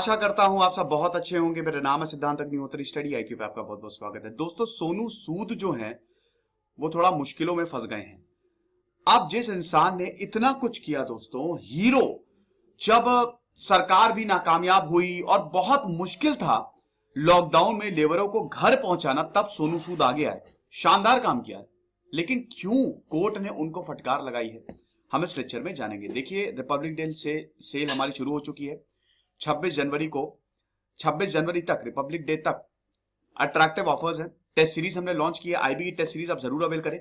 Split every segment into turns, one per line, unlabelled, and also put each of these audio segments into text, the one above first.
आशा करता हूं आप सब बहुत अच्छे होंगे मेरा नाम है सिद्धांत अग्निहोत्री स्टडी आईक्यू पे आपका बहुत बहुत स्वागत है दोस्तों सोनू सूद जो है वो थोड़ा मुश्किलों में फंस गए हैं अब जिस इंसान ने इतना कुछ किया दोस्तों हीरो जब सरकार भी नाकामयाब हुई और बहुत मुश्किल था लॉकडाउन में लेबरों को घर पहुंचाना तब सोनू सूद आगे आए शानदार काम किया लेकिन क्यों कोर्ट ने उनको फटकार लगाई है हम इस लेक्चर में जानेंगे देखिए रिपब्लिक डे से सेल हमारी शुरू हो चुकी है 26 जनवरी को 26 जनवरी तक रिपब्लिक डे तक अट्रैक्टिव ऑफर्स हैं टेस्ट सीरीज हमने लॉन्च की है आईबी की टेस्ट सीरीज आप जरूर अवेल करें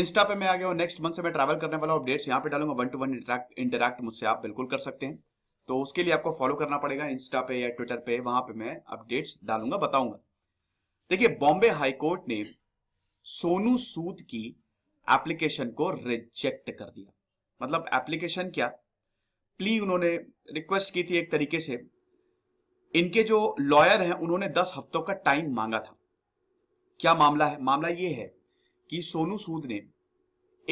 इंस्टा पे मैं आ गया हूँ नेक्स्ट मंथ से मैं ट्रैवल करने वाला अपडेट्स यहाँ पे डालूंगा one to one interact interact मुझसे आप बिल्कुल कर सकते हैं तो उसके लिए आपको फॉलो करना पड़ेगा इंस्टा पे या ट्विटर पे वहां पे मैं अपडेट्स डालूंगा बताऊंगा देखिए बॉम्बे हाईकोर्ट ने सोनू सूद की एप्लीकेशन को रिजेक्ट कर दिया मतलब एप्लीकेशन क्या प्ली उन्होंने रिक्वेस्ट की थी एक तरीके से इनके जो लॉयर हैं उन्होंने दस हफ्तों का टाइम मांगा था क्या मामला है मामला ये है कि सोनू सूद ने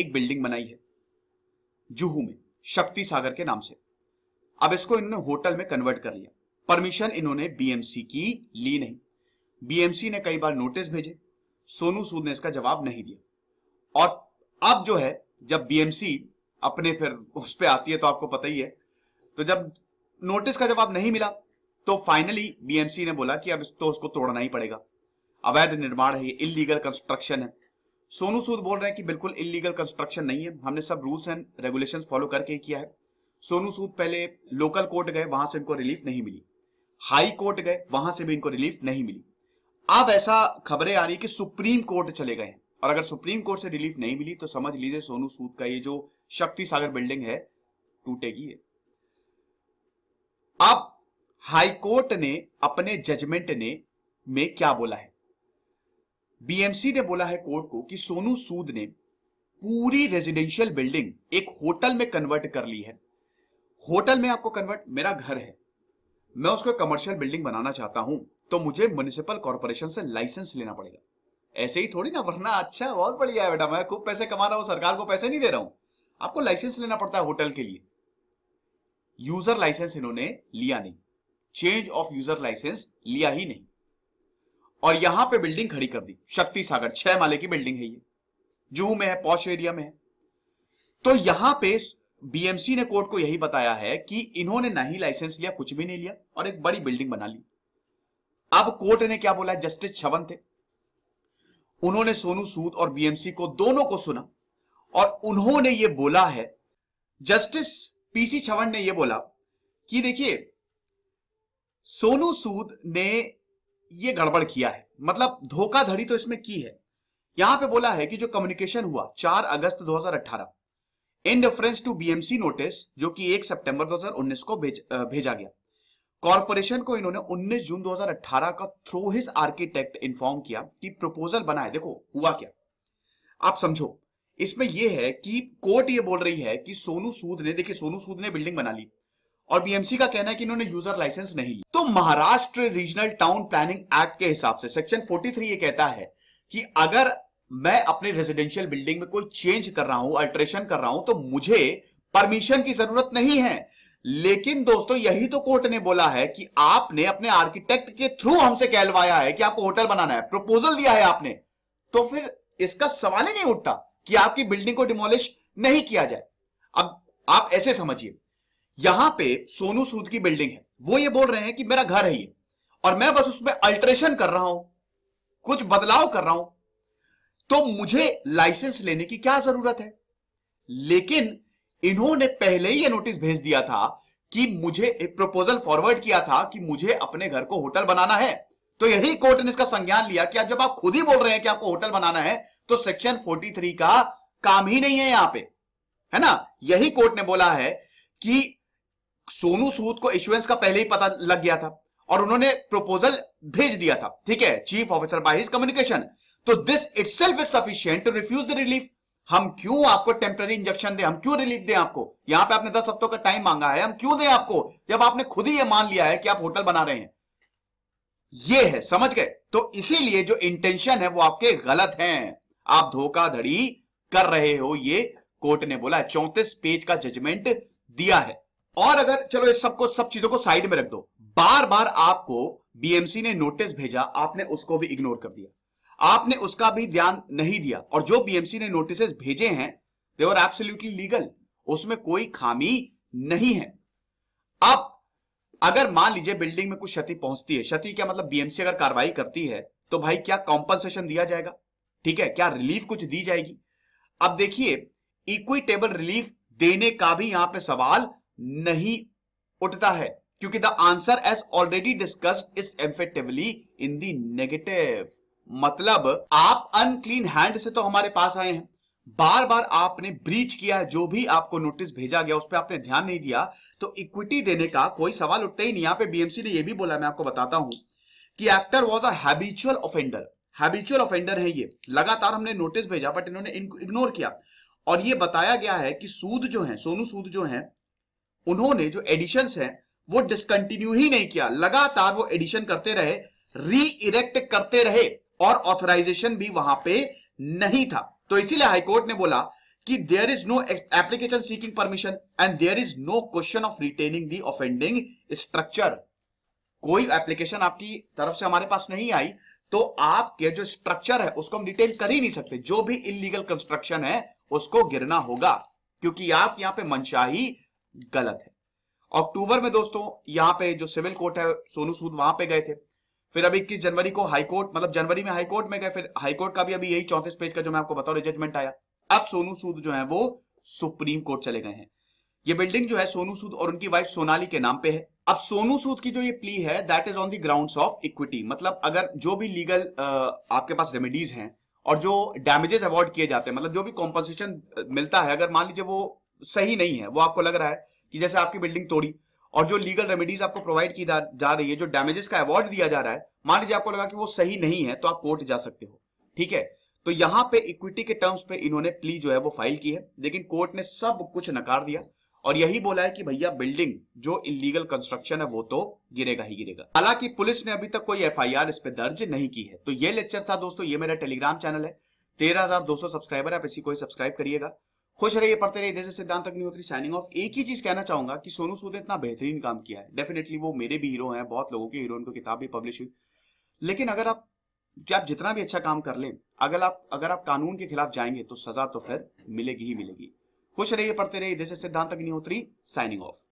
एक बिल्डिंग बनाई है जुहू में शक्ति सागर के नाम से अब इसको इन्होंने होटल में कन्वर्ट कर लिया परमिशन इन्होंने बीएमसी की ली नहीं बीएमसी ने कई बार नोटिस भेजे सोनू सूद ने इसका जवाब नहीं दिया और अब जो है जब बीएमसी अपने फिर उस पर आती है तो आपको पता ही है तो जब नोटिस का जवाब नहीं मिला तो फाइनली बीएमसी ने बोला कि अब तो उसको तोड़ना ही पड़ेगा अवैध निर्माण है ये इलीगल कंस्ट्रक्शन है सोनू सूद बोल रहे हैं कि बिल्कुल इलीगल कंस्ट्रक्शन नहीं है हमने सब रूल्स एंड रेगुलेशन फॉलो करके किया है सोनू सूद पहले लोकल कोर्ट गए वहां से इनको रिलीफ नहीं मिली हाई कोर्ट गए वहां से भी इनको रिलीफ नहीं मिली अब ऐसा खबरें आ रही है कि सुप्रीम कोर्ट चले गए और अगर सुप्रीम कोर्ट से रिलीफ नहीं मिली तो समझ लीजिए सोनू सूद का ये जो शक्ति सागर बिल्डिंग है टूटेगी ये अब हाईकोर्ट ने अपने जजमेंट ने में क्या बोला है बीएमसी ने बोला है कोर्ट को कि सोनू सूद ने पूरी रेजिडेंशियल बिल्डिंग एक होटल में कन्वर्ट कर ली है होटल में आपको कन्वर्ट मेरा घर है मैं उसको कमर्शियल बिल्डिंग बनाना चाहता हूं तो मुझे म्यूनिसिपल कॉर्पोरेशन से लाइसेंस लेना पड़ेगा ऐसे ही थोड़ी ना वरना अच्छा बहुत बढ़िया है बेटा मैं खूब पैसे कमा रहा हूँ सरकार को पैसे नहीं दे रहा हूं आपको लाइसेंस लेना पड़ता है होटल के लिए यूजर लाइसेंस इन्होंने लिया नहीं चेंज ऑफ यूजर लाइसेंस लिया ही नहीं और यहां पे बिल्डिंग खड़ी कर दी शक्ति सागर छह माले की बिल्डिंग है ये जूहू में है पौश एरिया में है तो यहां पे बीएमसी ने कोर्ट को यही बताया है कि इन्होंने ना ही लाइसेंस लिया कुछ भी नहीं लिया और एक बड़ी बिल्डिंग बना ली अब कोर्ट ने क्या बोला जस्टिस छवन थे उन्होंने सोनू सूद और बीएमसी को दोनों को सुना और उन्होंने ये बोला है जस्टिस पीसी छवन ने यह बोला कि देखिए सोनू सूद ने यह गड़बड़ किया है मतलब धोखाधड़ी तो इसमें की है यहां पे बोला है कि जो कम्युनिकेशन हुआ 4 अगस्त 2018 in reference to BMC notice जो कि 1 सितंबर 2019 को भेज, भेजा गया कॉरपोरेशन को इन्होंने 19 जून 2018 का थ्रू हिज आर्किटेक्ट इन्फॉर्म किया कि प्रपोजल बनाए देखो हुआ क्या आप समझो इसमें यह है कि कोर्ट ये बोल रही है कि सोनू सूद ने देखिए सोनू सूद ने बिल्डिंग बना ली और बीएमसी का कहना है कि इन्होंने यूजर लाइसेंस नहीं ली तो Maharashtra regional town planning act के हिसाब से सेक्शन 43 ये कहता है कि अगर मैं अपने रेजिडेंशियल बिल्डिंग में कोई चेंज कर रहा हूं अल्ट्रेशन कर रहा हूं तो मुझे परमिशन की जरूरत नहीं है लेकिन दोस्तों यही तो कोर्ट ने बोला है कि आपने अपने आर्किटेक्ट के थ्रू हमसे कहलवाया है कि आपको होटल बनाना है प्रपोजल दिया है आपने तो फिर इसका सवाल ही नहीं उठता कि आपकी बिल्डिंग को डिमोलिश नहीं किया जाए अब आप ऐसे समझिए यहां पे सोनू सूद की बिल्डिंग है वो ये बोल रहे हैं कि मेरा घर है ये और मैं बस उसमें अल्ट्रेशन कर रहा हूं कुछ बदलाव कर रहा हूं तो मुझे लाइसेंस लेने की क्या जरूरत है लेकिन इन्होंने पहले ही ये नोटिस भेज दिया था कि मुझे एक प्रपोजल फॉरवर्ड किया था कि मुझे अपने घर को होटल बनाना है तो यही कोर्ट ने इसका संज्ञान लिया कि जब आप खुद ही बोल रहे हैं कि आपको होटल बनाना है तो सेक्शन 43 का काम ही नहीं है यहां पे है ना यही कोर्ट ने बोला है कि सोनू सूद को इश्योरेंस का पहले ही पता लग गया था और उन्होंने प्रपोजल भेज दिया था ठीक है chief officer by his communication तो this self is sufficient to refuse the relief हम क्यों आपको टेम्पररी इंजेक्शन दे हम क्यों रिलीफ दें आपको यहां पे आपने दस हफ्तों का टाइम मांगा है हम क्यों दें आपको जब आपने खुद ही ये मान लिया है कि आप होटल बना रहे हैं ये है समझ गए तो इसीलिए जो इंटेंशन है वो आपके गलत हैं आप धोखाधड़ी कर रहे हो ये कोर्ट ने बोला चौंतीस पेज का जजमेंट दिया है और अगर चलो इस सबको सब चीजों को साइड में रख दो बार बार आपको बीएमसी ने नोटिस भेजा आपने उसको भी इग्नोर कर दिया आपने उसका भी ध्यान नहीं दिया और जो बीएमसी ने नोटिस भेजे हैं देवर एब्सोल्यूटली लीगल उसमें कोई खामी नहीं है अब अगर मान लीजिए बिल्डिंग में कुछ क्षति पहुंचती है क्षति क्या मतलब बीएमसी अगर कार्रवाई करती है तो भाई क्या कॉम्पनसेशन दिया जाएगा ठीक है क्या रिलीफ कुछ दी जाएगी अब देखिए इक्विटेबल रिलीफ देने का भी यहां पे सवाल नहीं उठता है क्योंकि the answer as already discuss is emphatically in the negative मतलब आप अनक्लीन हैंड से तो हमारे पास आए हैं बार बार आपने ब्रीच किया है जो भी आपको नोटिस भेजा गया उस पर आपने ध्यान नहीं दिया तो इक्विटी देने का कोई सवाल उठता ही नहीं यहां पे बीएमसी ने यह भी बोला मैं आपको बताता हूं कि actor was habitual offender habitual offender है ये लगातार हमने नोटिस भेजा बट इन्होंने इग्नोर किया और ये बताया गया है कि सूद जो है सोनू सूद जो है उन्होंने जो एडिशन है वो डिसकंटिन्यू ही नहीं किया लगातार वो एडिशन करते रहे री इरेक्ट करते रहे और ऑथराइजेशन भी वहां पे नहीं था तो इसीलिए हाईकोर्ट ने बोला कि there is no application seeking permission and there is no question of retaining the offending structure कोई एप्लीकेशन आपकी तरफ से हमारे पास नहीं आई तो आपके जो स्ट्रक्चर है उसको हम रिटेन कर ही नहीं सकते जो भी इलीगल कंस्ट्रक्शन है उसको गिरना होगा क्योंकि आप यहां पे ही गलत है अक्टूबर में दोस्तों यहां पे जो सिविल कोर्ट है सोनू सूद वहां पे गए थे फिर अब इक्कीस जनवरी को हाईकोर्ट मतलब जनवरी में हाईकोर्ट में गए फिर हाईकोर्ट का भी अभी यही चौंतीस पेज का जो मैं आपको बता जजमेंट आया अब सोनू सूद जो है वो सुप्रीम कोर्ट चले गए हैं ये बिल्डिंग जो है सोनू सूद और उनकी वाइफ सोनाली के नाम पे है अब सोनू सूद की जो ये प्ली है that is on the grounds of equity मतलब अगर जो भी लीगल आपके पास रेमेडीज हैं और जो डैमेजेस अवॉर्ड किए जाते हैं मतलब जो भी कॉम्पनसेशन मिलता है अगर मान लीजिए वो सही नहीं है वो आपको लग रहा है कि जैसे आपकी बिल्डिंग तोड़ी और जो लीगल रेमेडीज आपको प्रोवाइड की जा रही है जो डैमेजेस का अवार्ड दिया जा रहा है मान लीजिए आपको लगा कि वो सही नहीं है तो आप कोर्ट जा सकते हो ठीक है तो यहाँ पे इक्विटी के टर्म्स पे इन्होंने प्ली जो है वो फाइल की है लेकिन कोर्ट ने सब कुछ नकार दिया और यही बोला है कि भैया बिल्डिंग जो इलीगल कंस्ट्रक्शन है वो तो गिरेगा ही गिरेगा हालांकि पुलिस ने अभी तक कोई एफआईआर इस पे दर्ज नहीं की है तो ये लेक्चर था दोस्तों ये मेरा टेलीग्राम चैनल है तेरह हजार दो सौ सब्सक्राइबर आप इसी को ही सब्सक्राइब करिएगा खुश रहिए पढ़ते रहिए जैसे सिद्धांत अग्निहोत्री साइनिंग ऑफ एक ही चीज कहना चाहूंगा कि सोनू सूद ने इतना बेहतरीन काम किया है डेफिनेटली वो मेरे भी हीरो हैं बहुत लोगों के हीरो उनको किताब भी पब्लिश हुई लेकिन अगर आप आप जितना भी अच्छा काम कर लें अगर आप अगर आप कानून के खिलाफ जाएंगे तो सजा तो फिर मिलेगी ही मिलेगी खुश रहिए पढ़ते रहिए जैसे सिद्धांत अग्निहोत्री साइनिंग ऑफ